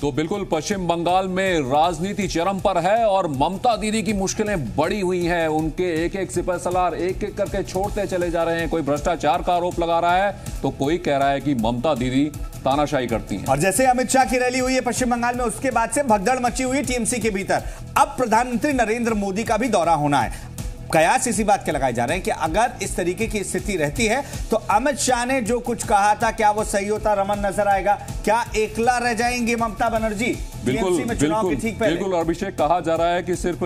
तो बिल्कुल पश्चिम बंगाल में राजनीति चरम पर है और ममता दीदी की मुश्किलें बड़ी हुई हैं उनके एक एक सिपह सलार एक एक करके छोड़ते चले जा रहे हैं कोई भ्रष्टाचार का आरोप लगा रहा है तो कोई कह रहा है कि ममता दीदी तानाशाही करती हैं और जैसे अमित शाह की रैली हुई है पश्चिम बंगाल में उसके बाद से भगदड़ मची हुई टीएमसी के भीतर अब प्रधानमंत्री नरेंद्र मोदी का भी दौरा होना है कयास इसी बात के लगाए जा रहे हैं कि अगर इस तरीके की स्थिति रहती है तो अमित शाह ने जो कुछ कहा था क्या वो सही होता रमन नजर आएगा क्या एकला रह जाएंगे ममता बनर्जी बिल्कुल बिल्कुल बिल्कुल अभिषेक कहा जा रहा है कि सिर्फ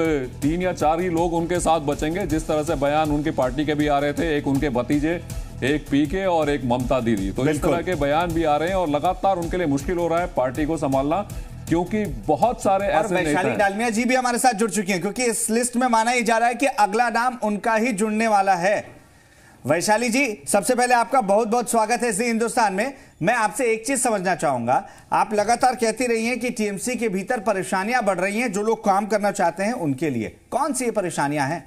तीन या चार ही लोग उनके साथ बचेंगे जिस तरह से बयान उनके पार्टी के भी आ रहे थे एक उनके भतीजे एक पीके और एक ममता दीदी तो इस तरह के बयान भी आ रहे हैं और लगातार उनके लिए मुश्किल हो रहा है पार्टी को संभालना क्योंकि बहुत सारे ऐसे वैशाली डालमिया जी भी हमारे साथ जुड़ चुकी हैं क्योंकि इस लिस्ट में माना ही जा रहा है कि अगला नाम उनका ही जुड़ने वाला है वैशाली जी सबसे पहले आपका बहुत बहुत स्वागत है इसी हिंदुस्तान में मैं आपसे एक चीज समझना चाहूंगा आप लगातार कहती रही हैं कि टीएमसी के भीतर परेशानियां बढ़ रही हैं जो लोग काम करना चाहते हैं उनके लिए कौन सी ये परेशानियां हैं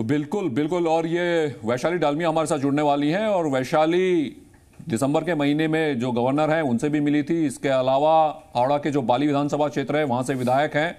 तो बिल्कुल बिल्कुल और ये वैशाली डालमिया हमारे साथ जुड़ने वाली हैं और वैशाली दिसंबर के महीने में जो गवर्नर हैं उनसे भी मिली थी इसके अलावा हावड़ा के जो बाली विधानसभा क्षेत्र है वहाँ से विधायक हैं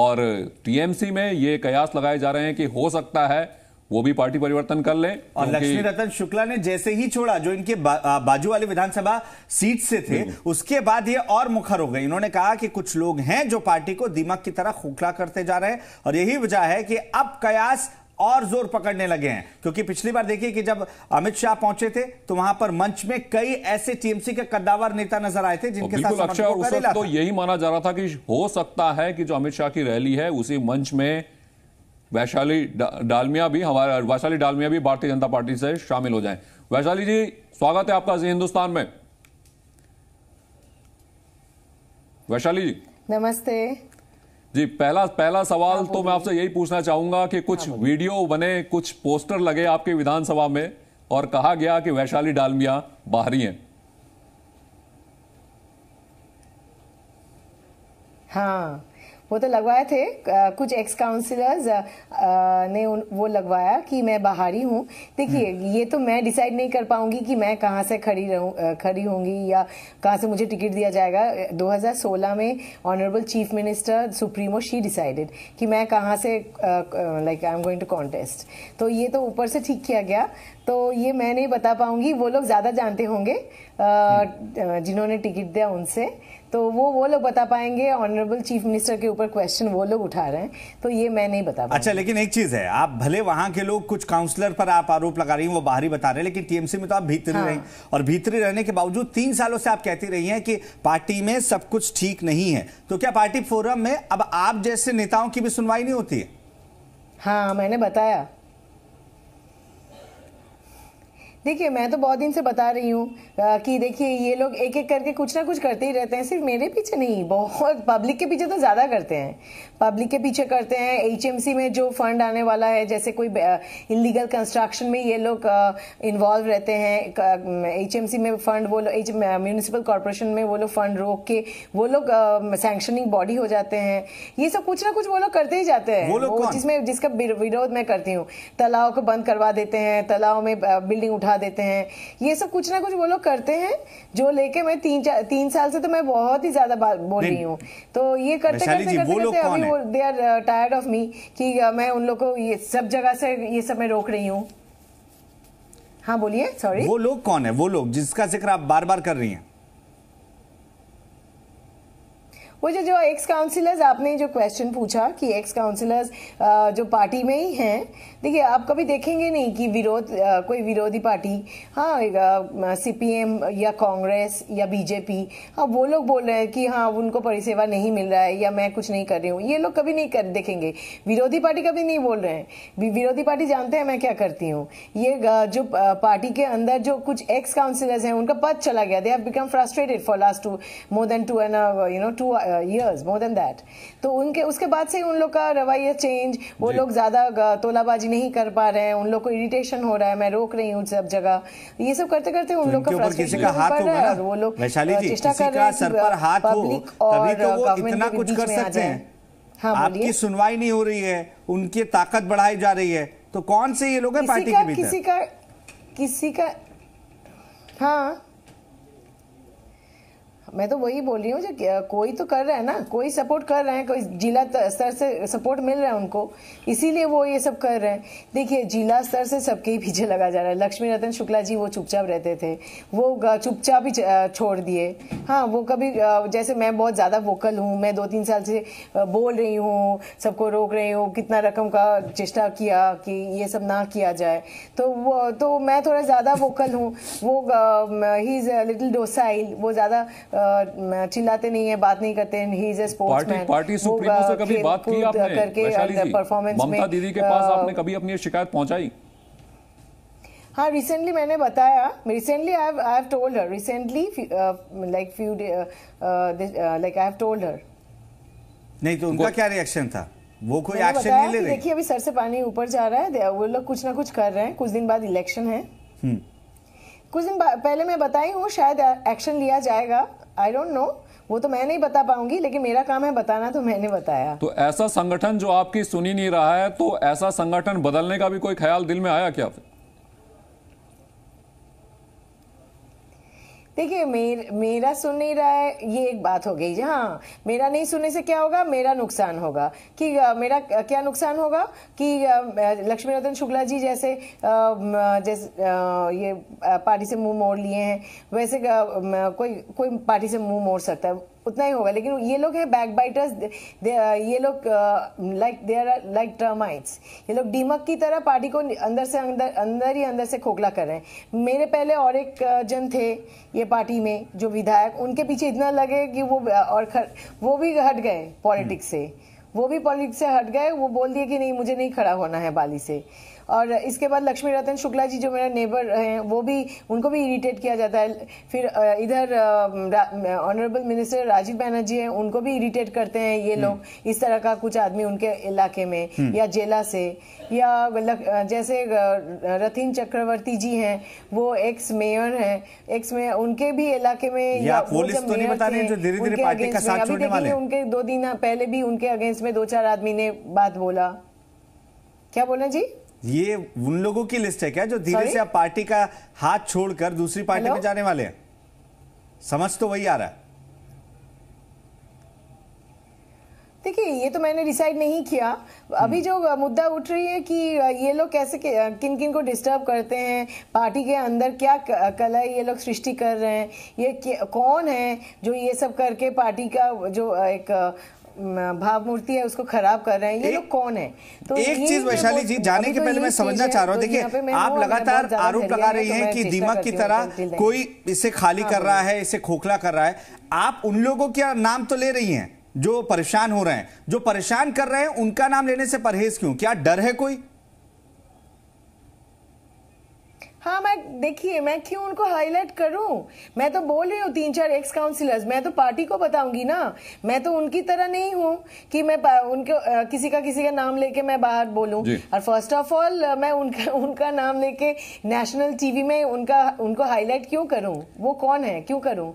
और टीएमसी में ये कयास लगाए जा रहे हैं कि हो सकता है वो भी पार्टी परिवर्तन कर ले और लक्ष्मी रतन शुक्ला ने जैसे ही छोड़ा जो इनके बा, बाजू वाले विधानसभा सीट से थे उसके बाद ये और मुखर हो गए इन्होंने कहा कि कुछ लोग हैं जो पार्टी को दिमाग की तरह खोखला करते जा रहे हैं और यही वजह है कि अब कयास और जोर पकड़ने लगे हैं क्योंकि पिछली बार देखिए कि जब अमित शाह पहुंचे थे तो वहां पर मंच में कई ऐसे टीएमसी के कद्दावर नेता नजर आए थे जिनके साथ अच्छा और उस वक्त तो यही माना जा रहा था कि हो सकता है कि जो अमित शाह की रैली है उसी मंच में वैशाली डालमिया भी हमारे वैशाली डालमिया भी भारतीय जनता पार्टी से शामिल हो जाए वैशाली जी स्वागत है आपका हिंदुस्तान में वैशाली जी नमस्ते जी पहला पहला सवाल तो मैं आपसे यही पूछना चाहूंगा कि कुछ वीडियो बने कुछ पोस्टर लगे आपके विधानसभा में और कहा गया कि वैशाली डालमिया बाहरी हैं हाँ वो तो लगवाए थे कुछ एक्स काउंसिलर्स ने उन, वो लगवाया कि मैं बाहरी हूँ देखिए हम्म। ये तो मैं डिसाइड नहीं कर पाऊंगी कि मैं कहाँ से खड़ी रहूँ खड़ी होंगी या कहाँ से मुझे टिकट दिया जाएगा 2016 में honourable chief minister supremo she decided कि मैं कहाँ से like I am going to contest तो ये तो ऊपर से ठीक किया गया तो ये मैं नहीं बता पाऊंगी वो लोग ज़्यादा जानते होंगे हम्म। जिन्होंने टिकट दिया उनसे तो वो वो लोग बता पाएंगे ऑनरेबल चीफ मिनिस्टर के ऊपर क्वेश्चन वो लोग उठा रहे हैं तो ये मैं नहीं बता अच्छा लेकिन एक चीज है आप भले वहां के लोग कुछ काउंसलर पर आप आरोप लगा रही हैं वो बाहरी बता रहे हैं लेकिन टीएमसी में तो आप भीतरी हाँ। रही और भीतरी रहने के बावजूद तीन सालों से आप कहती रही है कि पार्टी में सब कुछ ठीक नहीं है तो क्या पार्टी फोरम में अब आप जैसे नेताओं की भी सुनवाई नहीं होती है हाँ मैंने बताया देखिए मैं तो बहुत दिन से बता रही हूँ कि देखिए ये लोग एक एक करके कुछ ना कुछ करते ही रहते हैं सिर्फ मेरे पीछे नहीं बहुत पब्लिक के पीछे तो ज़्यादा करते हैं पब्लिक के पीछे करते हैं एचएमसी में जो फंड आने वाला है जैसे कोई इलीगल कंस्ट्रक्शन में ये लोग इन्वॉल्व रहते हैं एचएमसी में फंड वो लोग म्यूनिसिपल कॉरपोरेशन में वो लोग फंड रोक के वो लोग सैंक्शनिंग बॉडी हो जाते हैं ये सब कुछ ना कुछ वो लोग करते ही जाते हैं जिसमें जिसका विरोध मैं करती हूँ तलाव को बंद करवा देते हैं तलाव में बिल्डिंग उठा देते हैं ये सब कुछ ना कुछ वो लोग करते हैं जो लेके मैं तीन तीन साल से तो मैं बहुत ही ज्यादा बोल रही हूँ तो ये करते करते करते, करते अभी they are tired of me कि uh, मैं उन लोग को ये सब जगह से ये सब मैं रोक रही हूँ हाँ बोलिए सॉरी वो लोग कौन है वो लोग जिसका जिक्र आप बार बार कर रही हैं वो जो जो एक्स काउंसिलर्स आपने जो क्वेश्चन पूछा कि एक्स काउंसिलर्स जो पार्टी में ही हैं देखिए आप कभी देखेंगे नहीं कि विरोध कोई विरोधी पार्टी हाँ सीपीएम या कांग्रेस या बीजेपी हाँ वो लोग बोल रहे हैं कि हाँ उनको परिसेवा नहीं मिल रहा है या मैं कुछ नहीं कर रही हूँ ये लोग कभी नहीं कर देखेंगे विरोधी पार्टी कभी नहीं बोल रहे हैं विरोधी पार्टी जानते हैं मैं क्या करती हूँ ये जो पार्टी के अंदर जो कुछ एक्स काउंसिलर्स हैं उनका पद चला गया they have become frustrated for last two more than two and you know two years more than that तो उनके उसके बाद से उन लोग का रवैया चेंज वो लोग ज़्यादा uh, तोलाबाजी नहीं कर पा रहे हैं उन लोग को इरिटेशन हो रहा है मैं रोक रही हूँ सब जगह ये सब करते करते उन तो लोग का किसी का हाथ होगा ना वो लोग uh, चेष्टा कर रहे हैं पर uh, हाथ हो तभी तो वो इतना कुछ कर सकते हैं हाँ, आपकी सुनवाई नहीं हो रही है उनकी ताकत बढ़ाई जा रही है तो कौन से ये लोग हैं पार्टी के भीतर किसी का किसी का हाँ मैं तो वही बोल रही हूँ जो कोई तो कर रहा है ना कोई सपोर्ट कर रहे हैं कोई जिला स्तर से सपोर्ट मिल रहा है उनको इसीलिए वो ये सब कर रहे हैं देखिए जिला स्तर से सबके ही पीछे लगा जा रहा है लक्ष्मी रतन शुक्ला जी वो चुपचाप रहते थे वो चुपचाप ही छोड़ दिए हाँ वो कभी जैसे मैं बहुत ज़्यादा वोकल हूँ मैं दो तीन साल से बोल रही हूँ सबको रोक रही हूँ कितना रकम का चेष्टा किया कि ये सब ना किया जाए तो वो तो मैं थोड़ा ज़्यादा वोकल हूँ वो ही इज़ लिटिल डोसाइल वो ज़्यादा चिल्लाते नहीं है बात नहीं करते ही पार्टी, पार्टी सुप्रीमो से कभी बात की आपने करके परफॉर्मेंस ममता दीदी के पास आपने कभी अपनी शिकायत पहुंचाई हाँ रिसेंटली मैंने बताया recently I I have told her recently like few like I have told her नहीं तो उनका क्या रिएक्शन था वो कोई एक्शन नहीं ले रहे देखिए अभी सर से पानी ऊपर जा रहा है वो लोग कुछ ना कुछ कर रहे हैं कुछ दिन बाद इलेक्शन है हम्म। कुछ दिन पहले मैं बताई हूँ शायद एक्शन लिया जाएगा आई डोंट नो वो तो मैं नहीं बता पाऊंगी लेकिन मेरा काम है बताना तो मैंने बताया तो ऐसा संगठन जो आपकी सुनी नहीं रहा है तो ऐसा संगठन बदलने का भी कोई ख्याल दिल में आया क्या फिर देखिए मेर, मेरा सुन नहीं रहा है ये एक बात हो गई हाँ मेरा नहीं सुनने से क्या होगा मेरा नुकसान होगा कि आ, मेरा क्या नुकसान होगा कि लक्ष्मी रतन शुक्ला जी जैसे आ, जैसे आ, ये पार्टी से मुंह मोड़ लिए हैं वैसे कोई कोई पार्टी से मुंह मोड़ सकता है उतना ही होगा लेकिन ये लोग हैं बैक बाइटर्स uh, ये लोग like they are like termites ये लोग डीमक की तरह पार्टी को अंदर से अंदर अंदर ही अंदर से खोखला कर रहे हैं मेरे पहले और एक uh, जन थे ये पार्टी में जो विधायक उनके पीछे इतना लगे कि वो uh, और खर, वो भी हट गए पॉलिटिक्स से वो भी पॉलिटिक्स से हट गए वो बोल दिए कि नहीं मुझे नहीं खड़ा होना है बाली से और इसके बाद लक्ष्मी रतन शुक्ला जी जो मेरा नेबर हैं वो भी उनको भी इरीटेट किया जाता है फिर इधर ऑनरेबल मिनिस्टर राजीव बैनर्जी हैं उनको भी इरीटेट करते हैं ये लोग हम्म। इस तरह का कुछ आदमी उनके इलाके में हम्म। या जेला से या जैसे रथिन चक्रवर्ती जी हैं वो एक्स मेयर हैं एक्स मेयर उनके भी इलाके में या पुलिस तो नहीं बता रहे जो धीरे धीरे पार्टी का साथ छोड़ने वाले उनके दो दिन पहले भी उनके अगेंस्ट में दो चार आदमी ने बात बोला क्या बोला जी ये उन लोगों की लिस्ट है क्या जो धीरे से आप पार्टी का हाथ छोड़कर दूसरी पार्टी Hello? में जाने वाले हैं समझ तो वही आ रहा है देखिए ये तो मैंने डिसाइड नहीं किया अभी हम्म। जो मुद्दा उठ रही है कि ये लोग कैसे किन किन को डिस्टर्ब करते हैं पार्टी के अंदर क्या कला ये लोग सृष्टि कर रहे हैं ये कौन है जो ये सब करके पार्टी का जो एक भावमूर्ति है उसको खराब कर रहे हैं ये लोग कौन है तो एक चीज वैशाली जी जाने के तो पहले मैं समझना चाह रहा हूँ तो देखिए आप लगातार आरोप लगा रही तो हैं कि दीमक की तरह कोई इसे खाली हाँ, कर रहा है इसे खोखला कर रहा है आप उन लोगों के नाम तो ले रही है जो परेशान हो रहे हैं जो परेशान कर रहे हैं उनका नाम लेने से परहेज क्यों क्या डर है कोई हाँ मैं देखिए मैं क्यों उनको हाईलाइट करूं मैं तो बोल रही हूँ तीन चार एक्स काउंसिलर्स मैं तो पार्टी को बताऊंगी ना मैं तो उनकी तरह नहीं हूँ कि मैं उनके किसी का किसी का नाम लेके मैं बाहर बोलूं और फर्स्ट ऑफ ऑल मैं उनका उनका नाम लेके नेशनल टीवी में उनका उनको हाईलाइट क्यों करूँ वो कौन है क्यों करूँ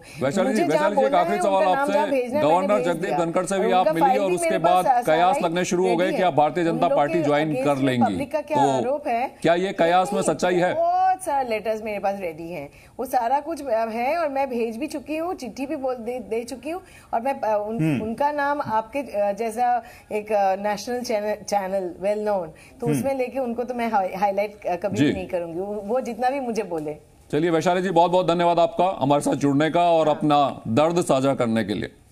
गवर्नर जगदीप धनखड़ से भी आप मिली और उसके बाद कयास लगने शुरू हो गए कि आप भारतीय जनता पार्टी ज्वाइन कर लेंगे तो है क्या ये कयास में सच्चाई है बहुत सारे लेटर्स मेरे पास रेडी हैं वो सारा कुछ है और मैं भेज भी चुकी हूँ चिट्ठी भी बोल दे, दे चुकी हूँ और मैं उन, हम्म। उनका नाम आपके जैसा एक नेशनल चैनल वेल नोन तो हम्म। उसमें लेके उनको तो मैं हाईलाइट कभी नहीं करूंगी वो जितना भी मुझे बोले चलिए वैशाली जी बहुत बहुत धन्यवाद आपका हमारे साथ जुड़ने का और हाँ। अपना दर्द साझा करने के लिए